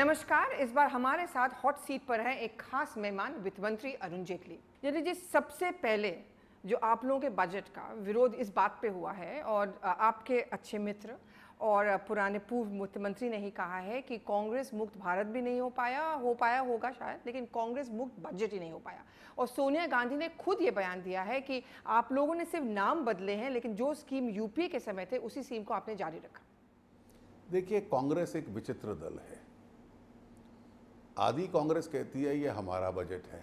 नमस्कार इस बार हमारे साथ हॉट सीट पर है एक खास मेहमान वित्त मंत्री अरुण जेटली जेटली जी सबसे पहले जो आप लोगों के बजट का विरोध इस बात पे हुआ है और आपके अच्छे मित्र और पुराने पूर्व मुख्यमंत्री ने ही कहा है कि कांग्रेस मुक्त भारत भी नहीं हो पाया हो पाया होगा शायद लेकिन कांग्रेस मुक्त बजट ही नहीं हो पाया और सोनिया गांधी ने खुद ये बयान दिया है कि आप लोगों ने सिर्फ नाम बदले हैं लेकिन जो स्कीम यूपीए के समय थे उसी स्कीम को आपने जारी रखा देखिए कांग्रेस एक विचित्र दल है आधी कांग्रेस कहती है ये हमारा बजट है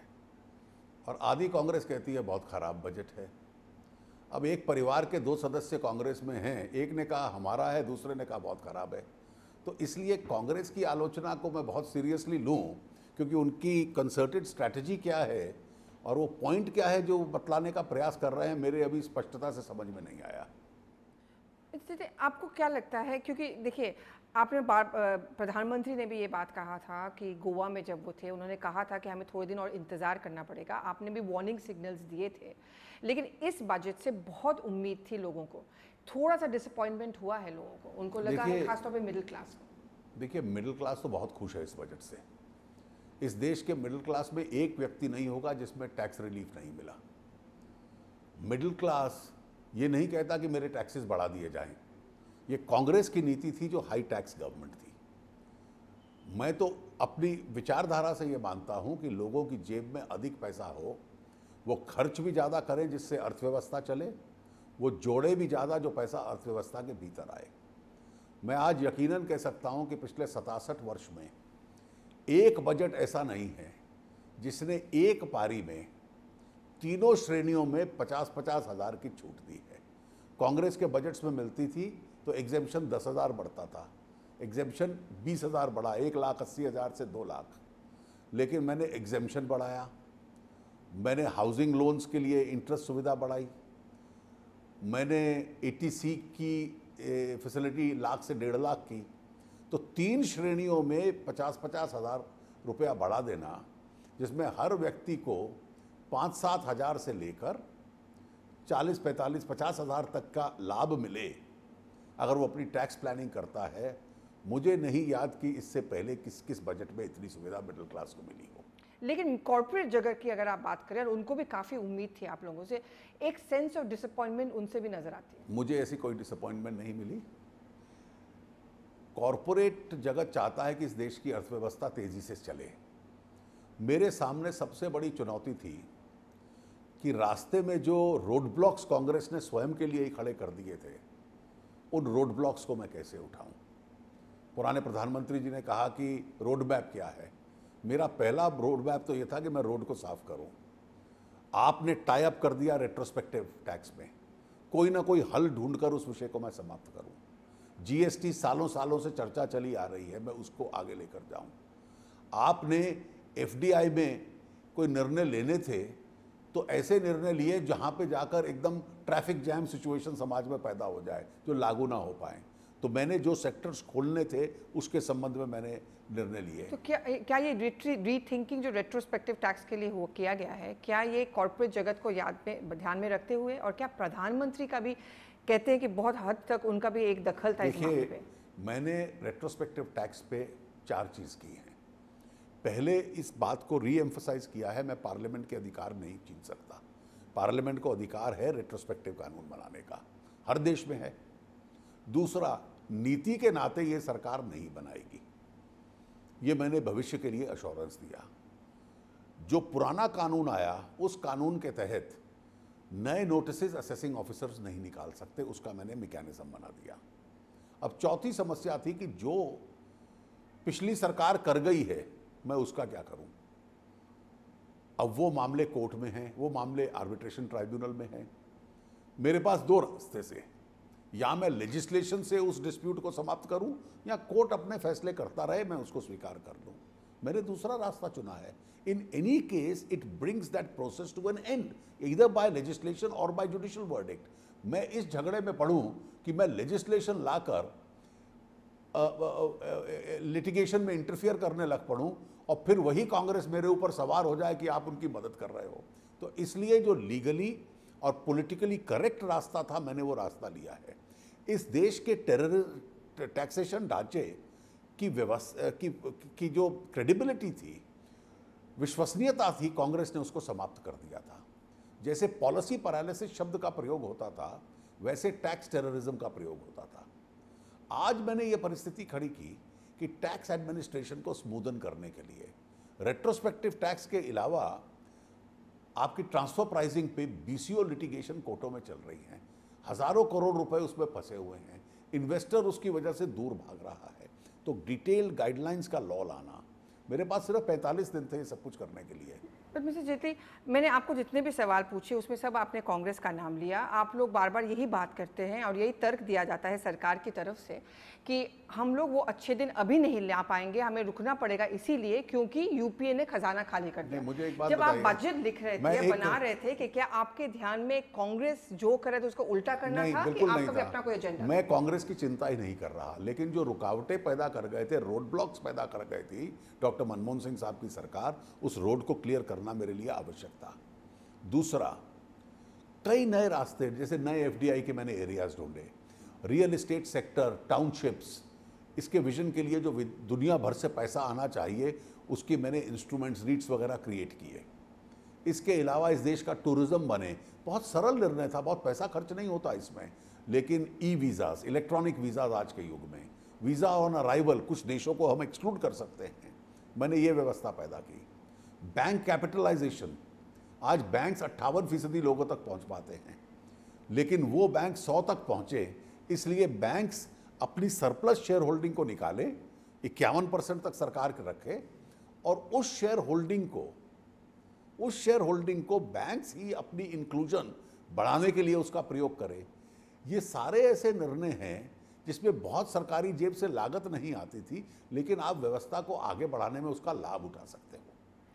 और आधी कांग्रेस कहती है बहुत ख़राब बजट है अब एक परिवार के दो सदस्य कांग्रेस में हैं एक ने कहा हमारा है दूसरे ने कहा बहुत ख़राब है तो इसलिए कांग्रेस की आलोचना को मैं बहुत सीरियसली लूँ क्योंकि उनकी कंसर्टेड स्ट्रैटेजी क्या है और वो पॉइंट क्या है जो बतलाने का प्रयास कर रहे हैं मेरे अभी स्पष्टता से समझ में नहीं आया आपको क्या लगता है क्योंकि देखिए आपने प्रधानमंत्री ने भी ये बात कहा था कि गोवा में जब वो थे उन्होंने कहा था कि हमें थोड़े दिन और इंतज़ार करना पड़ेगा आपने भी वार्निंग सिग्नल्स दिए थे लेकिन इस बजट से बहुत उम्मीद थी लोगों को थोड़ा सा डिसअपॉइंटमेंट हुआ है लोगों को उनको लगा है खासतौर पर मिडिल क्लास को देखिए मिडिल क्लास तो बहुत खुश है इस बजट से इस देश के मिडिल क्लास में एक व्यक्ति नहीं होगा जिसमें टैक्स रिलीफ नहीं मिला मिडिल क्लास ये नहीं कहता कि मेरे टैक्सेस बढ़ा दिए जाएं ये कांग्रेस की नीति थी जो हाई टैक्स गवर्नमेंट थी मैं तो अपनी विचारधारा से ये मानता हूँ कि लोगों की जेब में अधिक पैसा हो वो खर्च भी ज़्यादा करें जिससे अर्थव्यवस्था चले वो जोड़े भी ज़्यादा जो पैसा अर्थव्यवस्था के भीतर आए मैं आज यकीनन कह सकता हूँ कि पिछले सतासठ वर्ष में एक बजट ऐसा नहीं है जिसने एक पारी में तीनों श्रेणियों में पचास पचास हज़ार की छूट दी है कांग्रेस के बजट्स में मिलती थी तो एग्जेम्पन दस हज़ार बढ़ता था एग्जेम्पन बीस हज़ार बढ़ा एक लाख अस्सी हज़ार से दो लाख लेकिन मैंने एग्जेम्पन बढ़ाया मैंने हाउसिंग लोन्स के लिए इंटरेस्ट सुविधा बढ़ाई मैंने ए की फैसिलिटी लाख से डेढ़ लाख की तो तीन श्रेणियों में पचास पचास हज़ार रुपया बढ़ा देना जिसमें हर व्यक्ति को पाँच सात हज़ार से लेकर चालीस पैंतालीस पचास हज़ार तक का लाभ मिले अगर वो अपनी टैक्स प्लानिंग करता है मुझे नहीं याद कि इससे पहले किस किस बजट में इतनी सुविधा मिडिल क्लास को मिली हो लेकिन कॉरपोरेट जगह की अगर आप बात करें और उनको भी काफ़ी उम्मीद थी आप लोगों से एक सेंस ऑफ डिसअपॉइंटमेंट उनसे भी नज़र आती है मुझे ऐसी कोई डिसअपॉइंटमेंट नहीं मिली कॉरपोरेट जगत चाहता है कि इस देश की अर्थव्यवस्था तेज़ी से चले मेरे सामने सबसे बड़ी चुनौती थी कि रास्ते में जो रोड ब्लॉक्स कांग्रेस ने स्वयं के लिए ही खड़े कर दिए थे उन रोड ब्लॉक्स को मैं कैसे उठाऊं पुराने प्रधानमंत्री जी ने कहा कि रोड मैप क्या है मेरा पहला रोड मैप तो ये था कि मैं रोड को साफ करूं आपने टाई अप कर दिया रेट्रोस्पेक्टिव टैक्स में कोई ना कोई हल ढूंढकर उस विषय को मैं समाप्त करूं जीएसटी सालों सालों से चर्चा चली आ रही है मैं उसको आगे लेकर जाऊं आपने एफडीआई में कोई निर्णय लेने थे तो ऐसे निर्णय लिए जहाँ पे जाकर एकदम ट्रैफिक जैम सिचुएशन समाज में पैदा हो जाए जो लागू ना हो पाए तो मैंने जो सेक्टर्स खोलने थे उसके संबंध में मैंने निर्णय लिए तो क्या क्या ये रीथिंकिंग जो रेट्रोस्पेक्टिव टैक्स के लिए हुआ किया गया है क्या ये कॉरपोरेट जगत को याद में ध्यान में रखते हुए और क्या प्रधानमंत्री का भी कहते हैं कि बहुत हद तक उनका भी एक दखल था इस मैंने रेट्रोस्पेक्टिव टैक्स पे चार चीज़ की है पहले इस बात को री एम्फोसाइज किया है मैं पार्लियामेंट के अधिकार नहीं छीन सकता पार्लियामेंट को अधिकार है रेट्रोस्पेक्टिव कानून बनाने का हर देश में है दूसरा नीति के नाते ये सरकार नहीं बनाएगी ये मैंने भविष्य के लिए अश्योरेंस दिया जो पुराना कानून आया उस कानून के तहत नए नोटिस असेसिंग ऑफिसर्स नहीं निकाल सकते उसका मैंने मैकेनिज्म बना दिया अब चौथी समस्या थी कि जो पिछली सरकार कर गई है मैं उसका क्या करूं अब वो मामले कोर्ट में हैं वो मामले आर्बिट्रेशन ट्राइब्यूनल में हैं मेरे पास दो रास्ते से या मैं लेजिस्लेशन से उस डिस्प्यूट को समाप्त करूं या कोर्ट अपने फैसले करता रहे मैं उसको स्वीकार कर लूं मैंने दूसरा रास्ता चुना है in any case it brings that process to an end इधर बाय लेजिस्लेशन और बाय जुडिशियल वर्डिक्ट मैं इस झगड़े में पढ़ूं कि मैं लेजिस्लेशन लाकर लिटिगेशन में इंटरफियर करने लग पड़ूँ और फिर वही कांग्रेस मेरे ऊपर सवार हो जाए कि आप उनकी मदद कर रहे हो तो इसलिए जो लीगली और पॉलिटिकली करेक्ट रास्ता था मैंने वो रास्ता लिया है इस देश के टेरर टैक्सेशन ढांचे की व्यवस्था की, की जो क्रेडिबिलिटी थी विश्वसनीयता थी कांग्रेस ने उसको समाप्त कर दिया था जैसे पॉलिसी पैरालिसिस शब्द का प्रयोग होता था वैसे टैक्स टेररिज्म का प्रयोग होता था आज मैंने ये परिस्थिति खड़ी की कि टैक्स एडमिनिस्ट्रेशन को स्मूदन करने के लिए रेट्रोस्पेक्टिव टैक्स के अलावा आपकी ट्रांसफर प्राइसिंग पे बीसीओ लिटिगेशन कोर्टों में चल रही हैं हज़ारों करोड़ रुपए उसमें फंसे हुए हैं इन्वेस्टर उसकी वजह से दूर भाग रहा है तो डिटेल गाइडलाइंस का लॉ लाना मेरे पास सिर्फ 45 दिन थे ये सब कुछ करने के लिए बट तो जेटली मैंने आपको जितने भी सवाल पूछे उसमें सब आपने कांग्रेस का नाम लिया आप लोग बार बार यही बात करते हैं और यही तर्क दिया जाता है सरकार की तरफ से कि हम लोग वो अच्छे दिन अभी नहीं ला पाएंगे हमें रुकना पड़ेगा इसीलिए क्योंकि यूपीए ने खजाना खाली कर दिया मुझे एक बात जब आप बजट लिख रहे थे बना रहे थे कि क्या आपके ध्यान में कांग्रेस जो कर रहे थे तो उसको उल्टा करना था कि आपका भी अपना कोई एजेंडा मैं कांग्रेस की चिंता ही नहीं कर रहा लेकिन जो रुकावटें पैदा कर गए थे रोड ब्लॉक्स पैदा कर गए थी डॉक्टर मनमोहन सिंह साहब की सरकार उस रोड को क्लियर करना करना मेरे लिए आवश्यक था दूसरा कई नए रास्ते जैसे नए एफडीआई के मैंने एरियाज ढूंढे रियल इस्टेट सेक्टर टाउनशिप्स इसके विजन के लिए जो दुनिया भर से पैसा आना चाहिए उसकी मैंने इंस्ट्रूमेंट्स रीट्स वगैरह क्रिएट किए इसके अलावा इस देश का टूरिज्म बने बहुत सरल निर्णय था बहुत पैसा खर्च नहीं होता इसमें लेकिन ई वीज़ाज इलेक्ट्रॉनिक वीज़ाज आज के युग में वीज़ा ऑन अराइवल कुछ देशों को हम एक्सक्लूड कर सकते हैं मैंने ये व्यवस्था पैदा की बैंक कैपिटलाइजेशन आज बैंक्स अट्ठावन फीसदी लोगों तक पहुंच पाते हैं लेकिन वो बैंक सौ तक पहुंचे इसलिए बैंक्स अपनी सरप्लस शेयर होल्डिंग को निकाले इक्यावन परसेंट तक सरकार के रखे और उस शेयर होल्डिंग को उस शेयर होल्डिंग को बैंक्स ही अपनी इंक्लूजन बढ़ाने के लिए उसका प्रयोग करें ये सारे ऐसे निर्णय हैं जिसमें बहुत सरकारी जेब से लागत नहीं आती थी लेकिन आप व्यवस्था को आगे बढ़ाने में उसका लाभ उठा सकते हो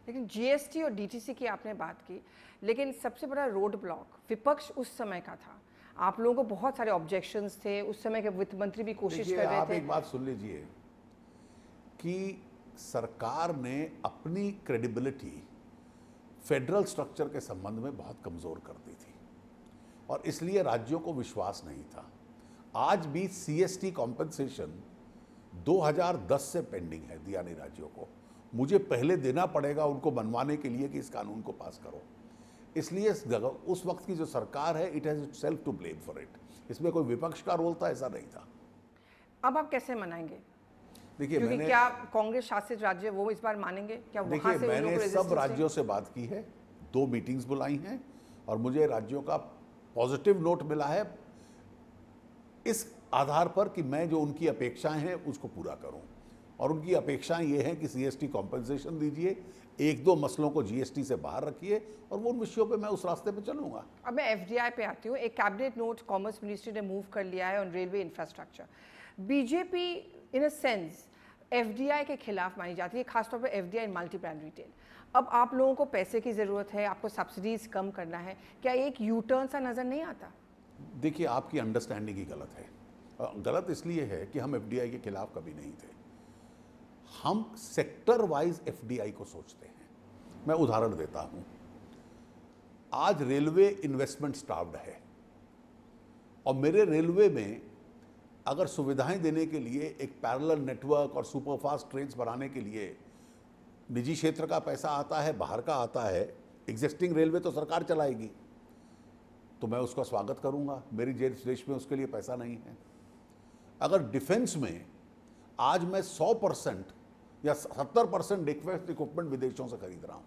लेकिन जीएसटी और डीटीसी की आपने बात की लेकिन सबसे बड़ा रोड ब्लॉक विपक्ष उस समय का था आप लोगों को बहुत सारे ऑब्जेक्शन थे उस समय के वित्त मंत्री भी कोशिश कर रहे आप थे एक बात सुन लीजिए कि सरकार ने अपनी क्रेडिबिलिटी फेडरल स्ट्रक्चर के संबंध में बहुत कमज़ोर कर दी थी और इसलिए राज्यों को विश्वास नहीं था आज भी सीएसटी कॉम्पनसेशन 2010 से पेंडिंग है दिया राज्यों को मुझे पहले देना पड़ेगा उनको बनवाने के लिए कि इस कानून को पास करो इसलिए उस वक्त की जो सरकार है it has self to blame for it इसमें कोई विपक्ष का रोल था ऐसा नहीं था अब आप कैसे मनाएंगे देखिए मैंने क्या कांग्रेस शासित राज्य वो इस बार मानेंगे क्या देखिए मैंने सब राज्यों से बात की है दो मीटिंग्स बुलाई हैं और मुझे राज्यों का पॉजिटिव नोट मिला है इस आधार पर कि मैं जो उनकी अपेक्षाएं हैं उसको पूरा करूं और उनकी अपेक्षाएं ये हैं कि सीएसटी कॉम्पनसेशन दीजिए एक दो मसलों को जीएसटी से बाहर रखिए और वो उन विषयों पे मैं उस रास्ते पे चलूंगा अब मैं एफडीआई पे आती हूँ एक कैबिनेट नोट कॉमर्स मिनिस्ट्री ने मूव कर लिया है on railway infrastructure BJP in a sense FDI के खिलाफ मानी जाती है खासतौर पर F D I multi brand retail अब आप लोगों को पैसे की ज़रूरत है आपको सब्सिडीज कम करना है क्या एक यू टर्न सा नज़र नहीं आता देखिए आपकी अंडरस्टैंडिंग ही गलत है गलत इसलिए है कि हम एफ के खिलाफ कभी नहीं थे हम सेक्टर वाइज एफडीआई को सोचते हैं मैं उदाहरण देता हूं आज रेलवे इन्वेस्टमेंट स्टार्ड है और मेरे रेलवे में अगर सुविधाएं देने के लिए एक पैरल नेटवर्क और सुपरफास्ट ट्रेन बनाने के लिए निजी क्षेत्र का पैसा आता है बाहर का आता है एग्जिस्टिंग रेलवे तो सरकार चलाएगी तो मैं उसका स्वागत करूंगा मेरी जेल देश में उसके लिए पैसा नहीं है अगर डिफेंस में आज मैं 100 परसेंट या 70 परसेंट डिफेंस इक्विपमेंट विदेशों से खरीद रहा हूँ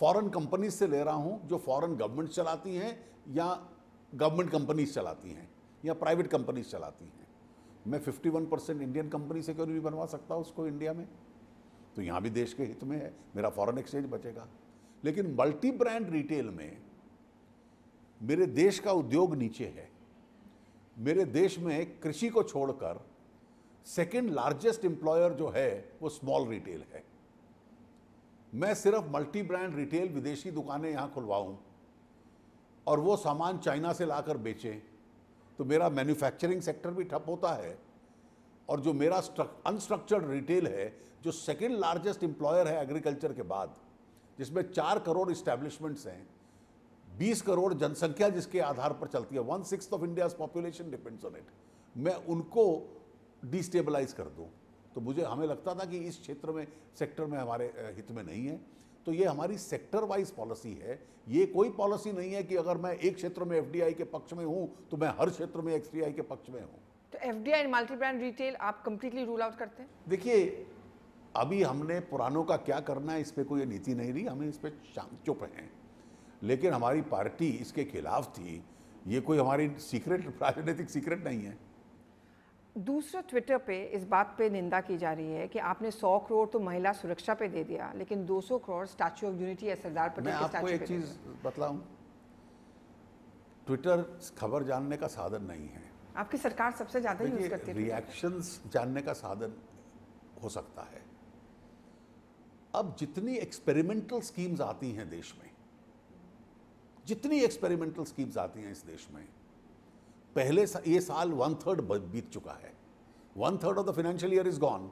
फॉरेन कंपनीज से ले रहा हूँ जो फॉरेन गवर्नमेंट चलाती हैं या गवर्नमेंट कंपनीज चलाती हैं या प्राइवेट कंपनीज चलाती हैं मैं 51 परसेंट इंडियन कंपनी से क्यों नहीं बनवा सकता उसको इंडिया में तो यहाँ भी देश के हित में है मेरा फॉरन एक्सचेंज बचेगा लेकिन मल्टी ब्रांड रिटेल में मेरे देश का उद्योग नीचे है मेरे देश में कृषि को छोड़कर सेकेंड लार्जेस्ट एम्प्लॉयर जो है वो स्मॉल रिटेल है मैं सिर्फ मल्टी ब्रांड रिटेल विदेशी दुकानें यहां खुलवाऊं और वो सामान चाइना से लाकर बेचें तो मेरा मैन्युफैक्चरिंग सेक्टर भी ठप होता है और जो मेरा अनस्ट्रक्चर्ड रिटेल है जो सेकेंड लार्जेस्ट एम्प्लॉयर है एग्रीकल्चर के बाद जिसमें चार करोड़ इस्टेब्लिशमेंट्स हैं बीस करोड़ जनसंख्या जिसके आधार पर चलती है one six of India population depends on it मैं उनको डिस्टेबलाइज कर दो तो मुझे हमें लगता था कि इस क्षेत्र में सेक्टर में हमारे हित में नहीं है तो ये हमारी सेक्टर वाइज पॉलिसी है ये कोई पॉलिसी नहीं है कि अगर मैं एक क्षेत्र में एफडीआई के पक्ष में हूँ तो मैं हर क्षेत्र में एक्सडीआई के पक्ष में हूँ तो F D I multi brand retail आप कंप्लीटली रूल आउट करते हैं देखिए अभी हमने पुरानों का क्या करना है इस पर कोई नीति नहीं रही हमें इस पर चुप हैं लेकिन हमारी पार्टी इसके खिलाफ थी ये कोई हमारी सीक्रेट राजनीतिक सीक्रेट नहीं है दूसरा ट्विटर पे इस बात पे निंदा की जा रही है कि आपने 100 करोड़ तो महिला सुरक्षा पे दे दिया लेकिन 200 करोड़ स्टैचू ऑफ यूनिटी या सरदार पटेल के एक चीज बतलाऊं ट्विटर खबर जानने का साधन नहीं है आपकी सरकार सबसे ज्यादा यूज करती है रिएक्शंस जानने का साधन हो सकता है अब जितनी एक्सपेरिमेंटल स्कीम्स आती हैं देश में जितनी एक्सपेरिमेंटल स्कीम्स आती हैं इस देश में पहले सा, ये साल वन थर्ड बीत चुका है one third of the financial year is gone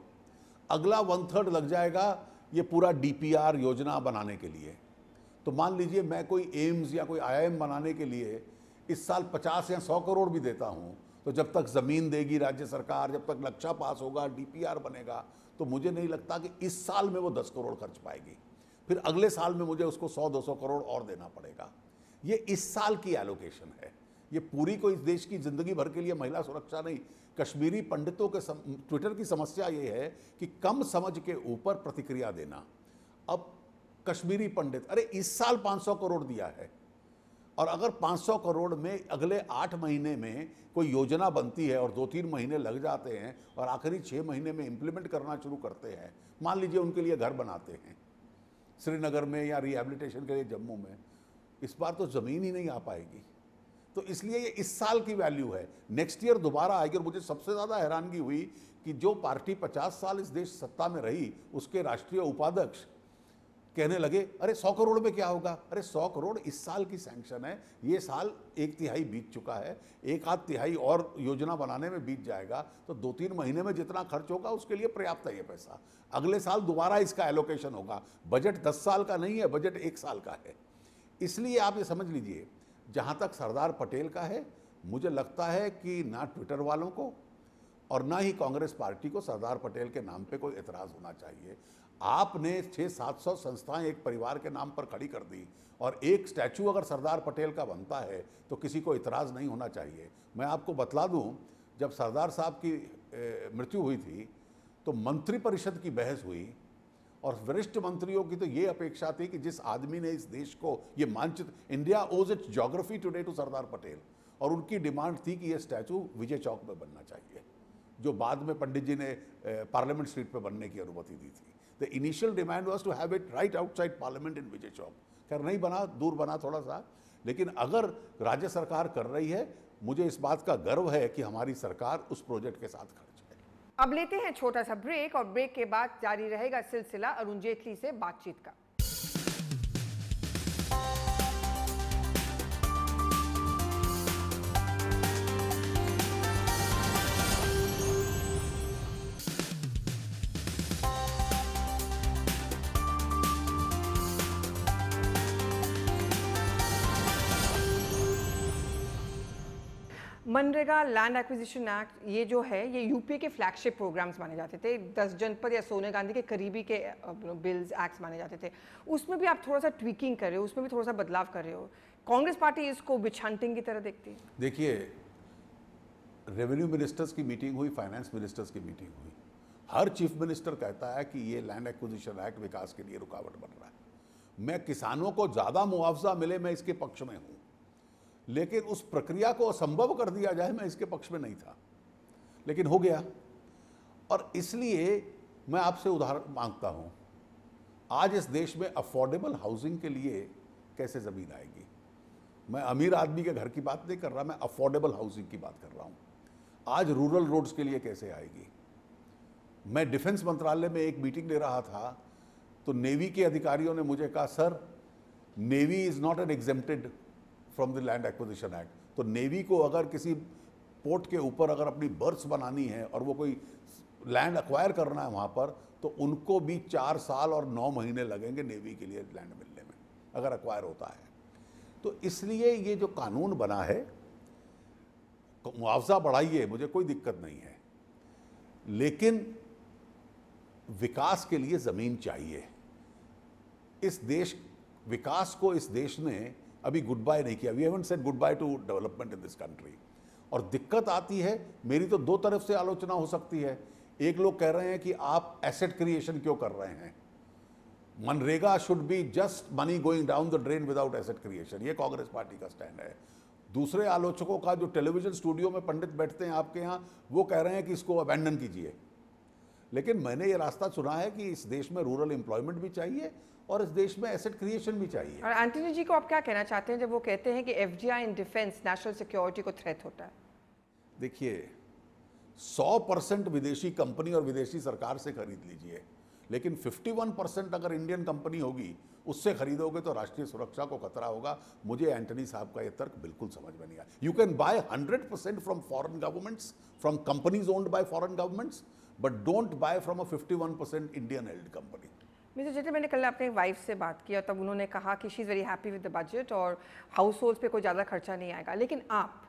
अगला वन थर्ड लग जाएगा ये पूरा डीपीआर योजना बनाने के लिए तो मान लीजिए मैं कोई एम्स या कोई आईआईएम बनाने के लिए इस साल 50 या 100 करोड़ भी देता हूँ तो जब तक ज़मीन देगी राज्य सरकार जब तक नक्शा पास होगा डीपीआर बनेगा तो मुझे नहीं लगता कि इस साल में वो 10 करोड़ खर्च पाएगी फिर अगले साल में मुझे उसको 100-200 करोड़ और देना पड़ेगा ये इस साल की एलोकेशन है ये पूरी कोई इस देश की ज़िंदगी भर के लिए महिला सुरक्षा नहीं कश्मीरी पंडितों के सम, ट्विटर की समस्या ये है कि कम समझ के ऊपर प्रतिक्रिया देना अब कश्मीरी पंडित अरे इस साल 500 करोड़ दिया है और अगर 500 करोड़ में अगले आठ महीने में कोई योजना बनती है और दो तीन महीने लग जाते हैं और आखिरी छः महीने में इम्प्लीमेंट करना शुरू करते हैं मान लीजिए उनके लिए घर बनाते हैं श्रीनगर में या रिहेबिलिटेशन के लिए जम्मू में इस बार तो ज़मीन ही नहीं आ पाएगी तो इसलिए ये इस साल की वैल्यू है नेक्स्ट ईयर दोबारा आएगी और मुझे सबसे ज़्यादा हैरानगी हुई कि जो पार्टी 50 साल इस देश सत्ता में रही उसके राष्ट्रीय उपाध्यक्ष कहने लगे अरे सौ करोड़ में क्या होगा अरे सौ करोड़ इस साल की सैंक्शन है ये साल एक तिहाई बीत चुका है एक आध तिहाई और योजना बनाने में बीत जाएगा तो दो तीन महीने में जितना खर्च होगा उसके लिए पर्याप्त है ये पैसा अगले साल दोबारा इसका एलोकेशन होगा बजट दस साल का नहीं है बजट एक साल का है इसलिए आप ये समझ लीजिए जहाँ तक सरदार पटेल का है मुझे लगता है कि ना ट्विटर वालों को और ना ही कांग्रेस पार्टी को सरदार पटेल के नाम पे कोई एतराज़ होना चाहिए आपने छः सात सौ संस्थाएँ एक परिवार के नाम पर खड़ी कर दी और एक स्टैचू अगर सरदार पटेल का बनता है तो किसी को इतराज़ नहीं होना चाहिए मैं आपको बतला दूँ जब सरदार साहब की मृत्यु हुई थी तो मंत्रिपरिषद की बहस हुई और वरिष्ठ मंत्रियों की तो ये अपेक्षा थी कि जिस आदमी ने इस देश को ये मानचित्र India owes its geography today to Sardar Patel और उनकी डिमांड थी कि ये स्टैचू विजय चौक में बनना चाहिए जो बाद में पंडित जी ने पार्लियामेंट स्ट्रीट पर बनने की अनुमति दी थी the initial demand was to have it right outside Parliament in Vijay Chowk खैर नहीं बना दूर बना थोड़ा सा लेकिन अगर राज्य सरकार कर रही है मुझे इस बात का गर्व है कि हमारी सरकार उस प्रोजेक्ट के साथ खड़ी अब लेते हैं छोटा सा ब्रेक और ब्रेक के बाद जारी रहेगा सिलसिला अरुण जेटली से बातचीत का मनरेगा लैंड एक्विजिशन एक्ट ये जो है ये यूपीए के फ्लैगशिप प्रोग्राम्स माने जाते थे दस जनपद या सोनिया गांधी के करीबी के बिल्स एक्ट्स माने जाते थे उसमें भी आप थोड़ा सा ट्वीकिंग कर रहे हो उसमें भी थोड़ा सा बदलाव कर रहे हो कांग्रेस पार्टी इसको विच की तरह देखती है देखिए रेवेन्यू मिनिस्टर्स की मीटिंग हुई फाइनेंस मिनिस्टर्स की मीटिंग हुई हर चीफ मिनिस्टर कहता है कि ये लैंड एक्विजिशन एक्ट विकास के लिए रुकावट बन रहा है मैं किसानों को ज़्यादा मुआवजा मिले मैं इसके पक्ष में हूँ लेकिन उस प्रक्रिया को असंभव कर दिया जाए मैं इसके पक्ष में नहीं था लेकिन हो गया और इसलिए मैं आपसे उदाहरण मांगता हूँ आज इस देश में अफोर्डेबल हाउसिंग के लिए कैसे ज़मीन आएगी मैं अमीर आदमी के घर की बात नहीं कर रहा मैं अफोर्डेबल हाउसिंग की बात कर रहा हूँ आज रूरल रोड्स के लिए कैसे आएगी मैं डिफेंस मंत्रालय में एक मीटिंग ले रहा था तो नेवी के अधिकारियों ने मुझे कहा sir navy is not an exempted from the Land Acquisition Act तो नेवी को अगर किसी पोर्ट के ऊपर अगर अपनी बर्थ बनानी है और वो कोई लैंड अक्वायर करना है वहाँ पर तो उनको भी चार साल और नौ महीने लगेंगे नेवी के लिए लैंड मिलने में अगर अक्वायर होता है तो इसलिए ये जो कानून बना है मुआवजा बढ़ाइए मुझे कोई दिक्कत नहीं है लेकिन विकास के लिए ज़मीन चाहिए इस देश विकास को इस देश ने अभी गुड बाय नहीं किया we haven't said goodbye to development in this country और दिक्कत आती है मेरी तो दो तरफ से आलोचना हो सकती है एक लोग कह रहे हैं कि आप एसेट क्रिएशन क्यों कर रहे हैं MNREGA should be just money going down the drain without asset creation ये कांग्रेस पार्टी का स्टैंड है दूसरे आलोचकों का जो टेलीविजन स्टूडियो में पंडित बैठते हैं आपके यहाँ वो कह रहे हैं कि इसको अबेंडन कीजिए लेकिन मैंने ये रास्ता चुना है कि इस देश में रूरल एम्प्लॉयमेंट भी चाहिए और इस देश में एसेट क्रिएशन भी चाहिए और एंटनी जी को आप क्या कहना चाहते हैं जब वो कहते हैं कि F in defence national security को थ्रेट होता है देखिए 100 परसेंट विदेशी कंपनी और विदेशी सरकार से खरीद लीजिए लेकिन 51 परसेंट अगर इंडियन कंपनी होगी उससे खरीदोगे तो राष्ट्रीय सुरक्षा को खतरा होगा मुझे एंटनी साहब का यह तर्क बिल्कुल समझ में नहीं आया you can buy 100 percent from foreign governments from companies owned by foreign governments but don't buy from a 51 percent Indian held company mister Jaitley मैंने कल अपने वाइफ से बात किया तब उन्होंने कहा कि she is very happy with the budget और हाउस होल्ड पर कोई ज़्यादा खर्चा नहीं आएगा लेकिन आप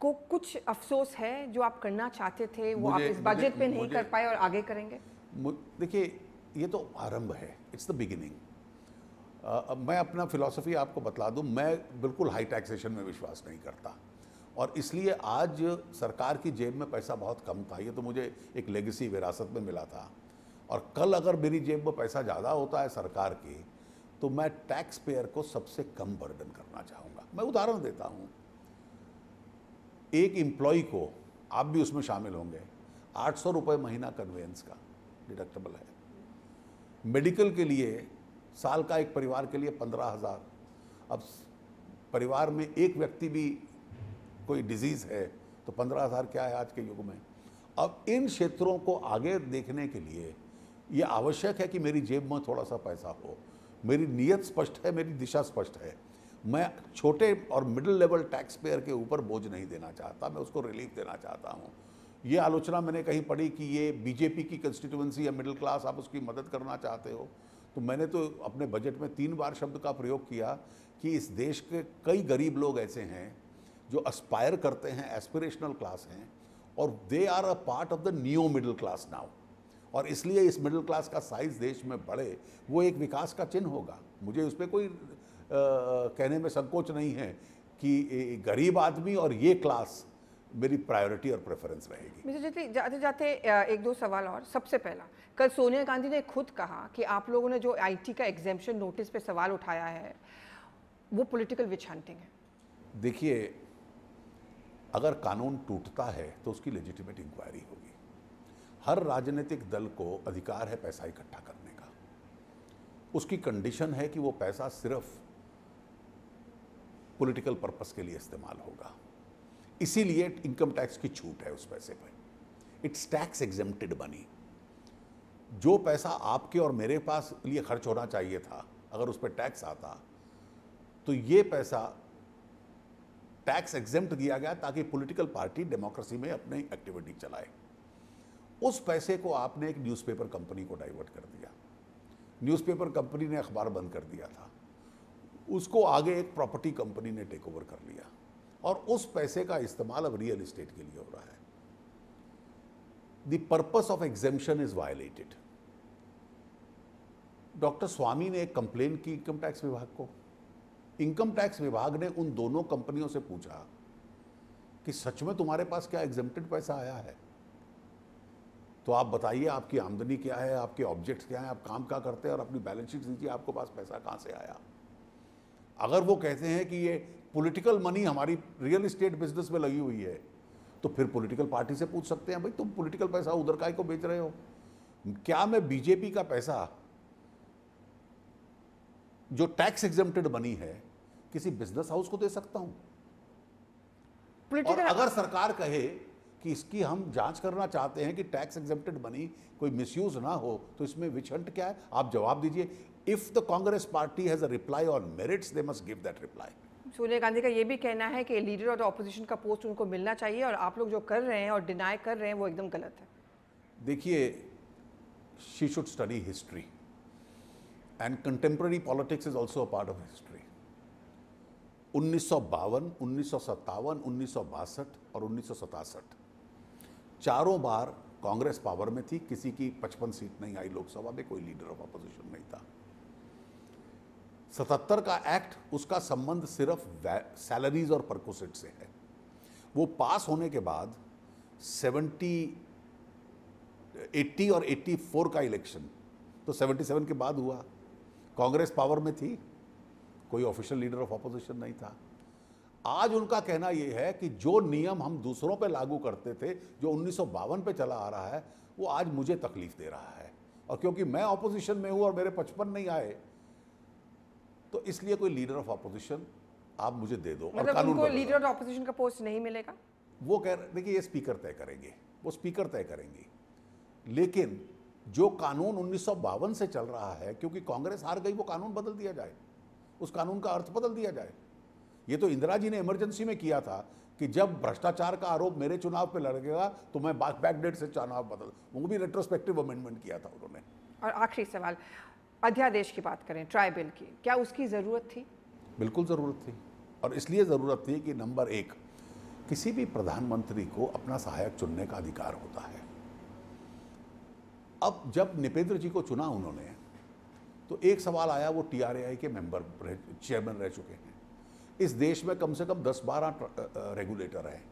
को कुछ अफसोस है जो आप करना चाहते थे वो आप इस बजट पे नहीं कर पाए और आगे करेंगे देखिए ये तो आरंभ है इट्स द बिगिनिंग मैं अपना फिलॉसफी आपको बतला दूं मैं बिल्कुल हाई टैक्सेशन में विश्वास नहीं करता और इसलिए आज सरकार की जेब में पैसा बहुत कम था ये तो मुझे एक लेगेसी विरासत में मिला था और कल अगर मेरी जेब में पैसा ज़्यादा होता है सरकार की तो मैं टैक्स पेयर को सबसे कम बर्डन करना चाहूँगा मैं उदाहरण देता हूँ एक एम्प्लॉय को आप भी उसमें शामिल होंगे आठ सौ रुपये महीना कन्वेंस का डिडक्टेबल है मेडिकल के लिए साल का एक परिवार के लिए पंद्रह हज़ार अब परिवार में एक व्यक्ति भी कोई डिजीज़ है तो पंद्रह हज़ार क्या है आज के युग में अब इन क्षेत्रों को आगे देखने के लिए ये आवश्यक है कि मेरी जेब में थोड़ा सा पैसा हो मेरी नीयत स्पष्ट है मेरी दिशा स्पष्ट है मैं छोटे और मिडिल लेवल टैक्स पेयर के ऊपर बोझ नहीं देना चाहता मैं उसको रिलीफ देना चाहता हूँ ये आलोचना मैंने कहीं पढ़ी कि ये बीजेपी की कंस्टिट्यूंसी या मिडिल क्लास आप उसकी मदद करना चाहते हो तो मैंने तो अपने बजट में तीन बार शब्द का प्रयोग किया कि इस देश के कई गरीब लोग ऐसे हैं जो अस्पायर करते हैं एस्पिरेशनल क्लास हैं और they are a part of the new middle class now और इसलिए इस मिडिल क्लास का साइज़ देश में बढ़े वो एक विकास का चिन्ह होगा मुझे उस पर कोई आ, कहने में संकोच नहीं है कि गरीब आदमी और ये क्लास मेरी प्रायोरिटी और प्रेफरेंस रहेगी मिस्टर जेटली जाते जाते एक दो सवाल और सबसे पहला कल सोनिया गांधी ने खुद कहा कि आप लोगों ने जो आईटी का एग्जेम्पन नोटिस पे सवाल उठाया है वो पॉलिटिकल विच हंटिंग है देखिए अगर कानून टूटता है तो उसकी लेजिटिमेट इंक्वायरी होगी हर राजनीतिक दल को अधिकार है पैसा इकट्ठा करने का उसकी कंडीशन है कि वो पैसा सिर्फ पॉलिटिकल पर्पस के लिए इस्तेमाल होगा इसीलिए इनकम टैक्स की छूट है उस पैसे पर इट्स टैक्स एग्जेम्प्टेड बनी जो पैसा आपके और मेरे पास लिए खर्च होना चाहिए था अगर उस पर टैक्स आता तो ये पैसा टैक्स एग्जेम्प्ट दिया गया ताकि पॉलिटिकल पार्टी डेमोक्रेसी में अपनी एक्टिविटी चलाए उस पैसे को आपने एक न्यूज़पेपर कंपनी को डाइवर्ट कर दिया न्यूज़पेपर कंपनी ने अखबार बंद कर दिया था उसको आगे एक प्रॉपर्टी कंपनी ने टेक ओवर कर लिया और उस पैसे का इस्तेमाल अब रियल इस्टेट के लिए हो रहा है दर्पज of of is is doctor Swami ने एक कंप्लेन की इनकम टैक्स विभाग को इनकम टैक्स विभाग ने उन दोनों कंपनियों से पूछा कि सच में तुम्हारे पास क्या एग्जेम्प्टेड पैसा आया है तो आप बताइए आपकी आमदनी क्या है आपके ऑब्जेक्ट्स क्या हैं आप काम क्या करते हैं और अपनी बैलेंस शीट दीजिए आपके पास पैसा कहाँ से आया अगर वो कहते हैं कि ये पॉलिटिकल मनी हमारी रियल इस्टेट बिजनेस में लगी हुई है तो फिर पॉलिटिकल पार्टी से पूछ सकते हैं भाई तुम पॉलिटिकल पैसा उधर काय को बेच रहे हो क्या मैं बीजेपी का पैसा जो टैक्स एग्जेप्टेड मनी है किसी बिजनेस हाउस को दे सकता हूं और अगर सरकार कहे कि इसकी हम जांच करना चाहते हैं कि टैक्स एग्जेप्टेड बनी कोई मिसयूज ना हो तो इसमें विच हंट क्या है आप जवाब दीजिए if the Congress party has a reply on merits they must give that reply Sonia Gandhi का ये भी कहना है कि लीडर ऑफ अपोजिशन का पोस्ट उनको मिलना चाहिए और आप लोग जो कर रहे हैं और डिनाई कर रहे हैं वो एकदम गलत है देखिए she should study history and contemporary politics is also a part of history उन्नीस सौ बावन उन्नीस सौ सत्तावन उन्नीस सौ बासठ और उन्नीस सौ सतासठ चारों बार कांग्रेस पावर में थी किसी की पचपन सीट नहीं आई लोकसभा में कोई लीडर ऑफ अपोजिशन नहीं था सतहत्तर का एक्ट उसका संबंध सिर्फ सैलरीज और परकोसिट से है वो पास होने के बाद सेवेंटी एट्टी और एट्टी फोर का इलेक्शन तो सेवेंटी सेवन के बाद हुआ कांग्रेस पावर में थी कोई ऑफिशियल लीडर ऑफ अपोजिशन नहीं था आज उनका कहना यह है कि जो नियम हम दूसरों पे लागू करते थे जो उन्नीस पे चला आ रहा है वो आज मुझे तकलीफ दे रहा है और क्योंकि मैं ऑपोजिशन में हूं और मेरे पचपन नहीं आए तो इसलिए कोई लीडर ऑफ ऑपोजिशन आप मुझे दे दो मतलब और उनको लीडर ऑफ ऑपोजिशन का पोस्ट नहीं मिलेगा वो कह देखिए ये स्पीकर तय करेंगे वो स्पीकर तय करेंगे लेकिन जो कानून उन्नीस से चल रहा है क्योंकि कांग्रेस हार गई वो कानून बदल दिया जाए उस कानून का अर्थ बदल दिया जाए ये तो इंदिरा जी ने इमरजेंसी में किया था कि जब भ्रष्टाचार का आरोप मेरे चुनाव पे लड़केगा तो मैं बैक डेट से चुनाव बदल वो भी रेट्रोस्पेक्टिव अमेंडमेंट किया था उन्होंने और आखिरी सवाल अध्यादेश की बात करें ट्राइबल की क्या उसकी ज़रूरत थी बिल्कुल ज़रूरत थी और इसलिए ज़रूरत थी कि नंबर एक किसी भी प्रधानमंत्री को अपना सहायक चुनने का अधिकार होता है अब जब निपेंद्र जी को चुना उन्होंने तो एक सवाल आया वो टी के मेंबर चेयरमैन रह चुके हैं इस देश में कम से कम 10-12 रेगुलेटर हैं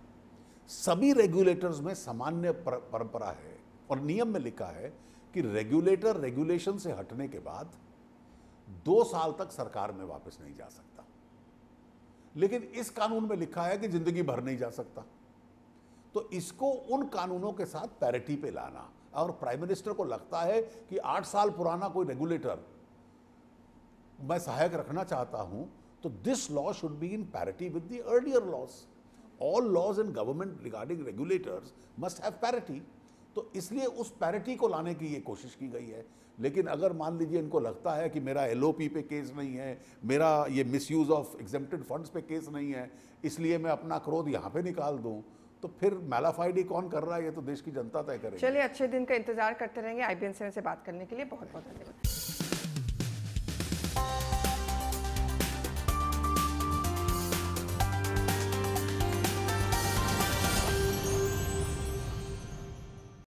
सभी रेगुलेटर्स में सामान्य परंपरा है और नियम में लिखा है कि रेगुलेटर रेगुलेशन से हटने के बाद दो साल तक सरकार में वापस नहीं जा सकता लेकिन इस कानून में लिखा है कि जिंदगी भर नहीं जा सकता तो इसको उन कानूनों के साथ पैरिटी पे लाना और प्राइम मिनिस्टर को लगता है कि आठ साल पुराना कोई रेगुलेटर मैं सहायक रखना चाहता हूं तो this law should be in parity with the earlier laws all laws in government regarding regulators must have parity तो इसलिए उस पैरिटी को लाने की ये कोशिश की गई है लेकिन अगर मान लीजिए इनको लगता है कि मेरा एल पे केस नहीं है मेरा ये मिसयूज़ ऑफ एग्जेप्टेड फंड्स पे केस नहीं है इसलिए मैं अपना क्रोध यहाँ पे निकाल दूँ तो फिर मैलाफाइडी कौन कर रहा है ये तो देश की जनता तय करेगी चलिए अच्छे दिन का इंतजार करते रहेंगे आई से बात करने के लिए बहुत बहुत धन्यवाद